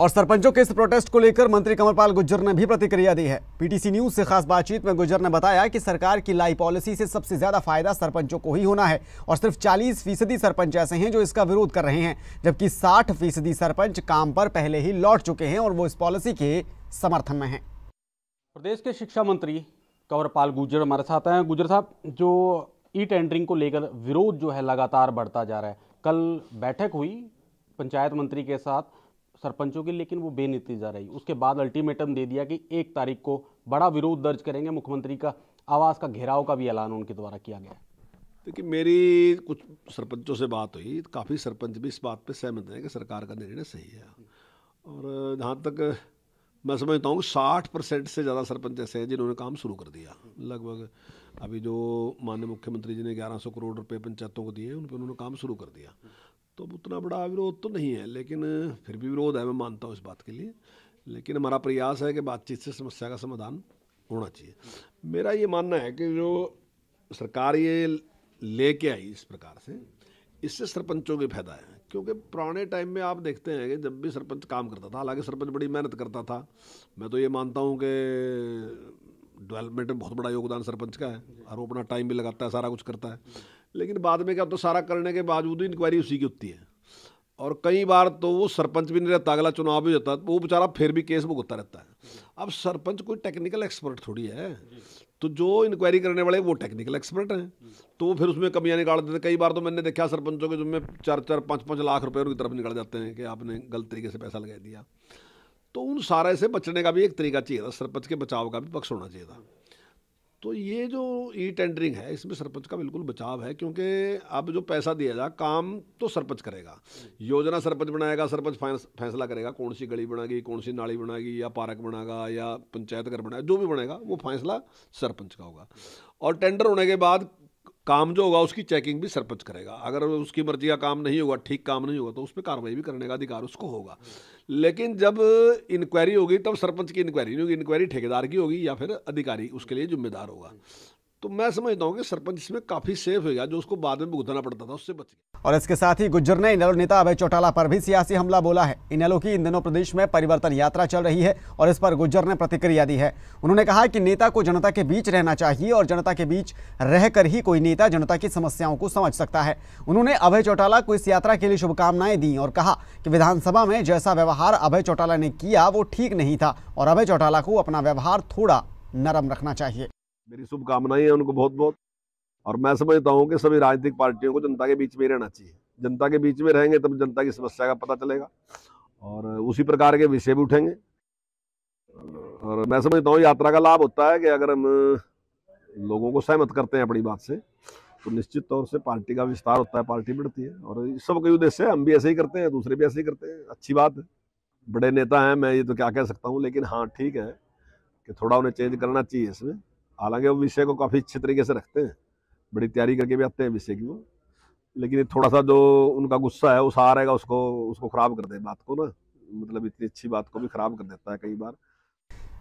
और सरपंचों के इस प्रोटेस्ट को लेकर मंत्री कंवरपाल गुज्जर ने भी प्रतिक्रिया दी है पीटीसी न्यूज से खास बातचीत में गुज्जर ने बताया कि सरकार की लाई पॉलिसी से सबसे ज्यादा फायदा सरपंचों को ही होना है और सिर्फ 40 फीसदी सरपंच ऐसे हैं जो इसका विरोध कर रहे हैं जबकि 60 फीसदी सरपंच काम पर पहले ही लौट चुके हैं और वो इस पॉलिसी के समर्थन में है प्रदेश के शिक्षा मंत्री कंवरपाल गुज्जर हमारे साथ हैं गुजर साहब जो ई टेंडरिंग को लेकर विरोध जो है लगातार बढ़ता जा रहा है कल बैठक हुई पंचायत मंत्री के साथ सरपंचों की लेकिन वो बेनतीजा रही उसके बाद अल्टीमेटम दे दिया कि एक तारीख को बड़ा विरोध दर्ज करेंगे मुख्यमंत्री का आवास का घेराव का भी ऐलान उनके द्वारा किया गया देखिए मेरी कुछ सरपंचों से बात हुई काफ़ी सरपंच भी इस बात पर सहमत हैं कि सरकार का निर्णय सही है और जहाँ तक मैं समझता हूँ साठ परसेंट से ज़्यादा सरपंच ऐसे हैं जिन्होंने काम शुरू कर दिया लगभग अभी जो माननीय मुख्यमंत्री जी ने ग्यारह सौ करोड़ रुपए पंचायतों को दिए उन पर उन्होंने काम शुरू कर दिया तो अब उतना बड़ा विरोध तो नहीं है लेकिन फिर भी विरोध है मैं मानता हूँ इस बात के लिए लेकिन हमारा प्रयास है कि बातचीत से समस्या का समाधान होना चाहिए मेरा ये मानना है कि जो सरकार ये लेके आई इस प्रकार से इससे सरपंचों के फायदा है क्योंकि पुराने टाइम में आप देखते हैं कि जब भी सरपंच काम करता था हालांकि सरपंच बड़ी मेहनत करता था मैं तो ये मानता हूँ कि डेवलपमेंट में बहुत बड़ा योगदान सरपंच का है और वो अपना टाइम भी लगाता है सारा कुछ करता है लेकिन बाद में क्या तो सारा करने के बावजूद ही इंक्वायरी उसी की होती है और कई बार तो वो सरपंच भी नहीं रहता अगला चुनाव भी होता तो वो बेचारा फिर भी केस भुगतता रहता है अब सरपंच कोई टेक्निकल एक्सपर्ट थोड़ी है तो जो इंक्वायरी करने वाले वो टेक्निकल एक्सपर्ट हैं तो वो फिर उसमें कमियां निकाल देते कई बार तो मैंने देखा सरपंचों के जुम्मे चार चार पाँच पाँच लाख रुपये उनकी तरफ निकल जाते हैं कि आपने गलत तरीके से पैसा लगा दिया तो उन सारे से बचने का भी एक तरीका चाहिए था सरपंच के बचाव का भी पक्ष होना चाहिए था तो ये जो ई टेंडरिंग है इसमें सरपंच का बिल्कुल बचाव है क्योंकि अब जो पैसा दिया जाए काम तो सरपंच करेगा योजना सरपंच बनाएगा सरपंच फैसला करेगा कौन सी गली बनाएगी कौन सी नाली बनाएगी या पार्क बनाएगा या पंचायत घर बनाएगा जो भी बनाएगा वो फैसला सरपंच का होगा और टेंडर होने के बाद काम जो होगा उसकी चेकिंग भी सरपंच करेगा अगर उसकी मर्जी का काम नहीं होगा ठीक काम नहीं होगा तो उस पर कार्रवाई भी करने का अधिकार उसको होगा लेकिन जब इंक्वायरी होगी तब सरपंच की इंक्वायरी नहीं होगी इंक्वायरी ठेकेदार की होगी या फिर अधिकारी उसके लिए जिम्मेदार होगा तो मैं समझता हूँ कि सरपंच इसमें काफी सेफ हो गया जो उसको बाद में भुगतना पड़ता था उससे बच गया और इसके साथ ही गुज्जर ने इनेलो नेता अभय चौटाला पर भी सियासी हमला बोला है इनेलो की इन दिनों प्रदेश में परिवर्तन यात्रा चल रही है और इस पर गुज्जर ने प्रतिक्रिया दी है उन्होंने कहा कि नेता को जनता के बीच रहना चाहिए और जनता के बीच रहकर ही कोई नेता जनता की समस्याओं को समझ सकता है उन्होंने अभय चौटाला को इस यात्रा के लिए शुभकामनाएं दी और कहा कि विधानसभा में जैसा व्यवहार अभय चौटाला ने किया वो ठीक नहीं था और अभय चौटाला को अपना व्यवहार थोड़ा नरम रखना चाहिए मेरी शुभकामनाएं हैं उनको बहुत बहुत और मैं समझता हूँ कि सभी राजनीतिक पार्टियों को जनता के बीच में रहना चाहिए जनता के बीच में रहेंगे तब जनता की समस्या का पता चलेगा और उसी प्रकार के विषय भी उठेंगे और मैं समझता हूँ यात्रा का लाभ होता है कि अगर हम लोगों को सहमत करते हैं अपनी बात से तो निश्चित तौर से पार्टी का विस्तार होता है पार्टी बढ़ती है और सब कई उद्देश्य है हम भी ऐसे ही करते हैं दूसरे भी ऐसे ही करते हैं अच्छी बात है बड़े नेता हैं मैं ये तो क्या कह सकता हूँ लेकिन हाँ ठीक है कि थोड़ा उन्हें चेंज करना चाहिए इसमें हालांकि वो विषय को काफ़ी अच्छे तरीके से रखते हैं बड़ी तैयारी करके भी आते हैं विषय की वो लेकिन थोड़ा सा जो उनका गुस्सा है उस आ रहेगा उसको उसको ख़राब कर दे बात को ना मतलब इतनी अच्छी बात को भी ख़राब कर देता है कई बार